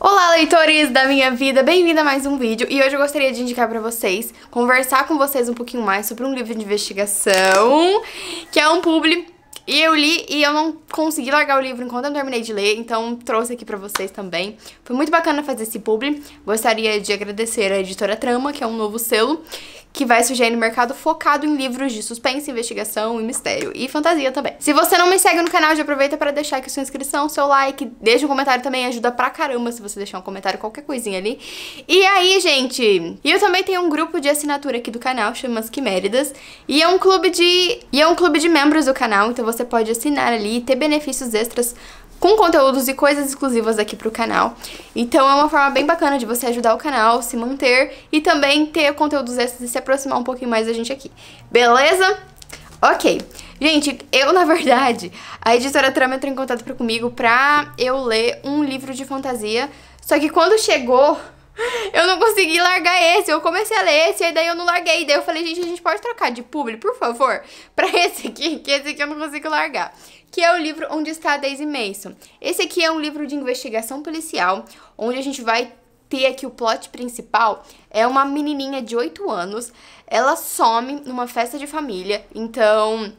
Olá, leitores da minha vida! Bem-vindo a mais um vídeo. E hoje eu gostaria de indicar pra vocês, conversar com vocês um pouquinho mais sobre um livro de investigação, que é um publi e eu li e eu não consegui largar o livro enquanto eu terminei de ler, então trouxe aqui pra vocês também. Foi muito bacana fazer esse publi. Gostaria de agradecer a editora Trama, que é um novo selo, que vai surgir aí no mercado focado em livros de suspense, investigação e mistério e fantasia também. Se você não me segue no canal, já aproveita para deixar aqui sua inscrição, seu like, deixa um comentário também, ajuda pra caramba se você deixar um comentário, qualquer coisinha ali. E aí, gente, eu também tenho um grupo de assinatura aqui do canal, chama As Quiméridas, e é um clube de e é um clube de membros do canal, então você pode assinar ali e ter benefícios extras com conteúdos e coisas exclusivas aqui pro canal. Então é uma forma bem bacana de você ajudar o canal, se manter e também ter conteúdos extras e se aproximar um pouquinho mais da gente aqui. Beleza? Ok. Gente, eu, na verdade, a editora Trama entrou em contato comigo pra eu ler um livro de fantasia. Só que quando chegou eu não consegui largar esse. Eu comecei a ler esse, e daí eu não larguei. Daí eu falei, gente, a gente pode trocar de publi, por favor, pra esse aqui, que esse aqui eu não consigo largar. Que é o livro Onde Está a Daisy Mason. Esse aqui é um livro de investigação policial, onde a gente vai ter aqui o plot principal é uma menininha de 8 anos. Ela some numa festa de família, então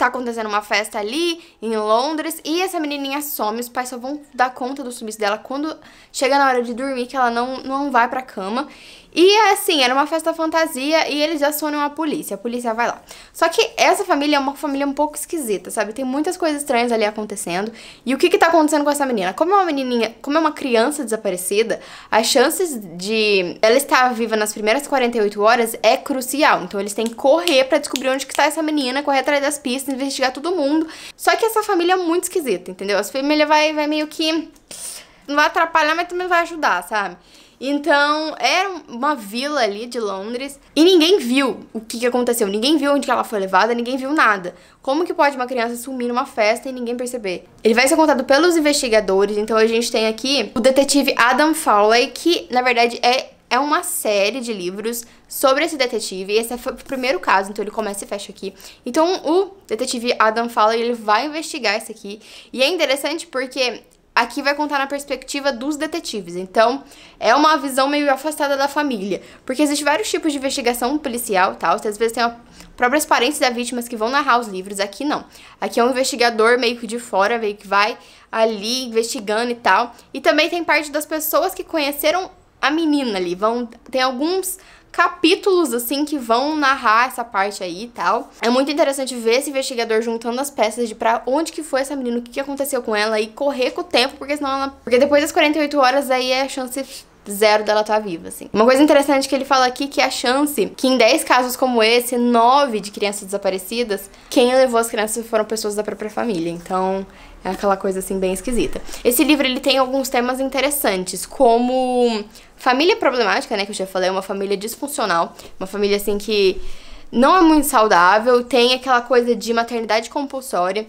tá acontecendo uma festa ali em Londres e essa menininha some, os pais só vão dar conta do sumiço dela quando chega na hora de dormir que ela não, não vai pra cama. E assim, era uma festa fantasia e eles já sonam a polícia, a polícia vai lá. Só que essa família é uma família um pouco esquisita, sabe? Tem muitas coisas estranhas ali acontecendo. E o que que tá acontecendo com essa menina? Como é uma menininha, como é uma criança desaparecida, as chances de ela estar viva nas primeiras 48 horas é crucial. Então eles têm que correr para descobrir onde que tá essa menina, correr atrás das pistas, investigar todo mundo. Só que essa família é muito esquisita, entendeu? Essa família vai, vai meio que... Não vai atrapalhar, mas também vai ajudar, sabe? Então, era uma vila ali de Londres e ninguém viu o que, que aconteceu. Ninguém viu onde ela foi levada, ninguém viu nada. Como que pode uma criança sumir numa festa e ninguém perceber? Ele vai ser contado pelos investigadores, então a gente tem aqui o detetive Adam Fowley, que na verdade é é uma série de livros sobre esse detetive. Esse foi é o primeiro caso, então ele começa e fecha aqui. Então o detetive Adam Fowler, ele vai investigar isso aqui. E é interessante porque aqui vai contar na perspectiva dos detetives. Então, é uma visão meio afastada da família. Porque existem vários tipos de investigação policial tal. tal. Às vezes tem próprias próprios parentes da vítima que vão narrar os livros. Aqui não. Aqui é um investigador meio que de fora, meio que vai ali investigando e tal. E também tem parte das pessoas que conheceram a menina ali. Vão, tem alguns capítulos assim que vão narrar essa parte aí e tal. É muito interessante ver esse investigador juntando as peças de pra onde que foi essa menina, o que, que aconteceu com ela e correr com o tempo, porque senão ela. Porque depois das 48 horas aí é chance zero dela estar tá viva, assim. Uma coisa interessante que ele fala aqui que é a chance que em 10 casos como esse, 9 de crianças desaparecidas, quem levou as crianças foram pessoas da própria família. Então, é aquela coisa assim bem esquisita. Esse livro ele tem alguns temas interessantes, como família problemática, né, que eu já falei, uma família disfuncional, uma família assim que não é muito saudável, tem aquela coisa de maternidade compulsória.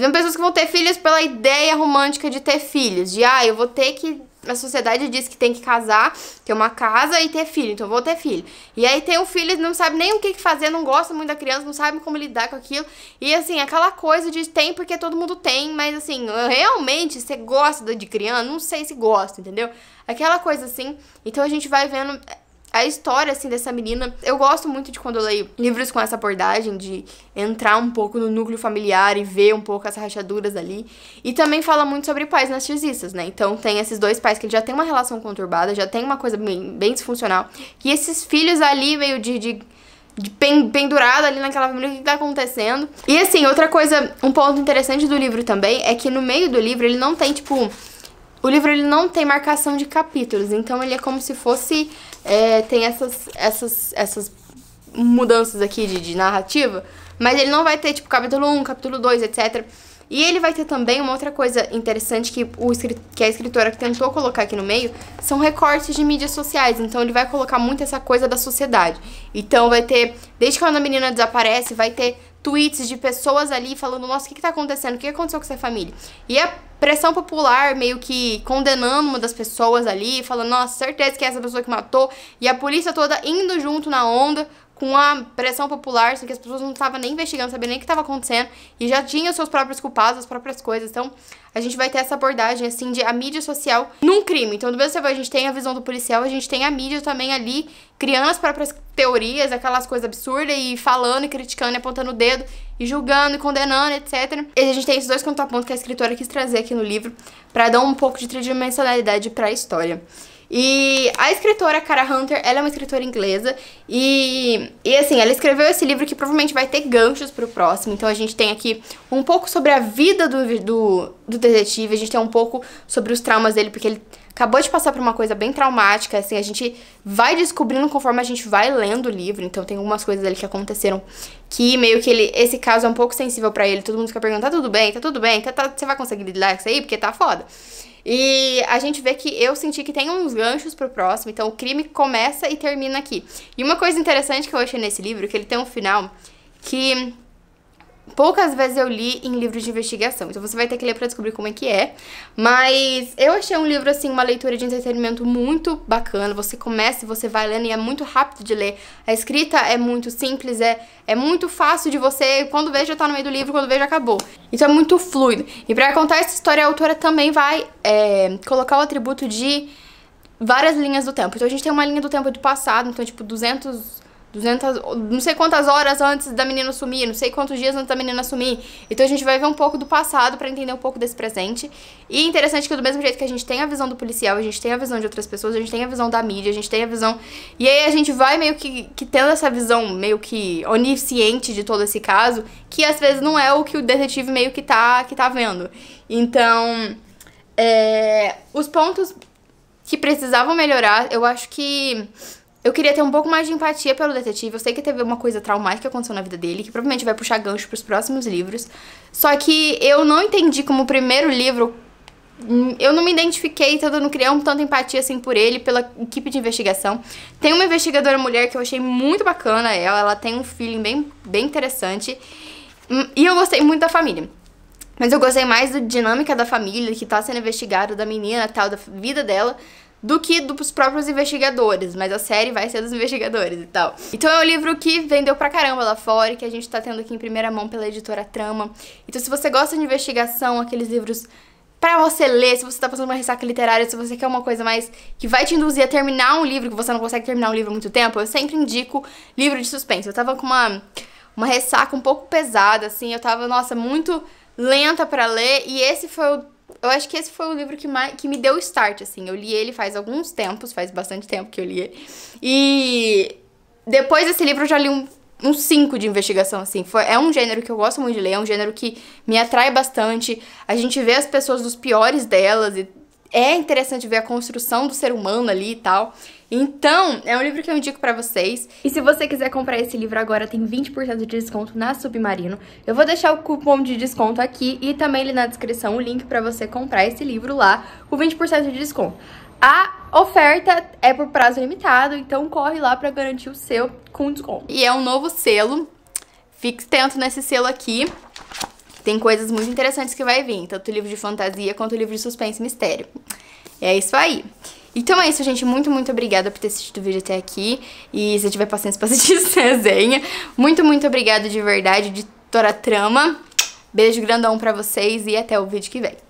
São pessoas que vão ter filhos pela ideia romântica de ter filhos, de ah, eu vou ter que a sociedade diz que tem que casar, ter uma casa e ter filho, então vou ter filho. E aí tem um filho, não sabe nem o que fazer, não gosta muito da criança, não sabe como lidar com aquilo. E assim, aquela coisa de tem porque todo mundo tem, mas assim, realmente você gosta de criança? Não sei se gosta, entendeu? Aquela coisa assim. Então a gente vai vendo a história, assim, dessa menina. Eu gosto muito de quando eu leio livros com essa abordagem, de entrar um pouco no núcleo familiar e ver um pouco as rachaduras ali. E também fala muito sobre pais narcisistas, né? Então tem esses dois pais que já tem uma relação conturbada, já tem uma coisa bem, bem disfuncional. E esses filhos ali, meio de, de pendurado ali naquela família, o que tá acontecendo. E assim, outra coisa, um ponto interessante do livro também é que no meio do livro ele não tem, tipo, o livro ele não tem marcação de capítulos, então ele é como se fosse. É, tem essas, essas, essas mudanças aqui de, de narrativa, mas ele não vai ter, tipo, capítulo 1, capítulo 2, etc. E ele vai ter também uma outra coisa interessante que, o, que a escritora tentou colocar aqui no meio, são recortes de mídias sociais. Então ele vai colocar muito essa coisa da sociedade. Então vai ter, desde que a menina desaparece, vai ter tweets de pessoas ali falando, nossa, o que, que tá acontecendo? O que aconteceu com essa família? E a pressão popular meio que condenando uma das pessoas ali, falando, nossa, certeza que é essa pessoa que matou, e a polícia toda indo junto na onda com a pressão popular, só que as pessoas não estavam nem investigando, sabiam nem o que estava acontecendo, e já tinham seus próprios culpados, as próprias coisas. Então, a gente vai ter essa abordagem, assim, de a mídia social num crime. Então, do mesmo tempo, a gente tem a visão do policial, a gente tem a mídia também ali, criando as próprias teorias, aquelas coisas absurdas, e falando, e criticando, e apontando o dedo, e julgando e condenando, etc. E a gente tem esses dois contrapontos que a escritora quis trazer aqui no livro para dar um pouco de tridimensionalidade para a história. E a escritora Cara Hunter, ela é uma escritora inglesa e, e assim, ela escreveu esse livro que provavelmente vai ter ganchos pro próximo. Então a gente tem aqui um pouco sobre a vida do, do, do detetive, a gente tem um pouco sobre os traumas dele, porque ele acabou de passar por uma coisa bem traumática, assim, a gente vai descobrindo conforme a gente vai lendo o livro, então tem algumas coisas ali que aconteceram que meio que ele, esse caso é um pouco sensível para ele, todo mundo fica perguntando, tá tudo bem, tá tudo bem, tá, tá, você vai conseguir lidar com isso aí? Porque tá foda. E a gente vê que eu senti que tem uns ganchos pro próximo, então o crime começa e termina aqui. E uma coisa interessante que eu achei nesse livro, que ele tem um final que Poucas vezes eu li em livros de investigação, então você vai ter que ler para descobrir como é que é. Mas eu achei um livro, assim, uma leitura de entretenimento muito bacana. Você começa e você vai lendo e é muito rápido de ler. A escrita é muito simples, é, é muito fácil de você. Quando vê, já tá no meio do livro, quando vê, já acabou. Então é muito fluido. E para contar essa história, a autora também vai é, colocar o atributo de várias linhas do tempo. Então a gente tem uma linha do tempo do passado, então, tipo, 200 200, não sei quantas horas antes da menina sumir, não sei quantos dias antes da menina sumir. Então a gente vai ver um pouco do passado para entender um pouco desse presente. E é interessante que do mesmo jeito que a gente tem a visão do policial, a gente tem a visão de outras pessoas, a gente tem a visão da mídia, a gente tem a visão. E aí a gente vai meio que, que tendo essa visão meio que onisciente de todo esse caso, que às vezes não é o que o detetive meio que tá, que tá vendo. Então, é, os pontos que precisavam melhorar, eu acho que eu queria ter um pouco mais de empatia pelo detetive. Eu sei que teve uma coisa traumática que aconteceu na vida dele, que provavelmente vai puxar gancho para os próximos livros. Só que eu não entendi como o primeiro livro hum, eu não me identifiquei, então eu não criei um tanta empatia assim por ele, pela equipe de investigação. Tem uma investigadora mulher que eu achei muito bacana, ela, ela tem um feeling bem, bem interessante. Hum, e eu gostei muito da família. Mas eu gostei mais da dinâmica da família que tá sendo investigada, da menina tal, da vida dela, do que dos próprios investigadores, mas a série vai ser dos investigadores e tal. Então é um livro que vendeu pra caramba lá fora e que a gente tá tendo aqui em primeira mão pela editora Trama. Então se você gosta de investigação, aqueles livros para você ler, se você tá passando uma ressaca literária, se você quer uma coisa mais que vai te induzir a terminar um livro, que você não consegue terminar um livro há muito tempo, eu sempre indico livro de suspense. Eu tava com uma, uma ressaca um pouco pesada, assim, eu tava, nossa, muito lenta para ler, e esse foi o eu acho que esse foi o livro que, mais, que me deu o start, assim. Eu li ele faz alguns tempos, faz bastante tempo que eu li ele. E depois desse livro eu já li um, um cinco de investigação, assim. Foi, é um gênero que eu gosto muito de ler, é um gênero que me atrai bastante. A gente vê as pessoas dos piores delas e é interessante ver a construção do ser humano ali e tal. Então, é um livro que eu indico para vocês. E se você quiser comprar esse livro agora, tem 20% de desconto na Submarino. Eu vou deixar o cupom de desconto aqui e também ali na descrição o link para você comprar esse livro lá com 20% de desconto. A oferta é por prazo limitado, então corre lá para garantir o seu com desconto. E é um novo selo. Fique atento nesse selo aqui. Tem coisas muito interessantes que vai vir, tanto livro de fantasia quanto livro de suspense e mistério. é isso aí. Então é isso, gente. Muito, muito obrigada por ter assistido o vídeo até aqui. E se tiver paciência pra assistir essa resenha, muito, muito obrigada de verdade, editora Trama. Beijo grandão pra vocês e até o vídeo que vem.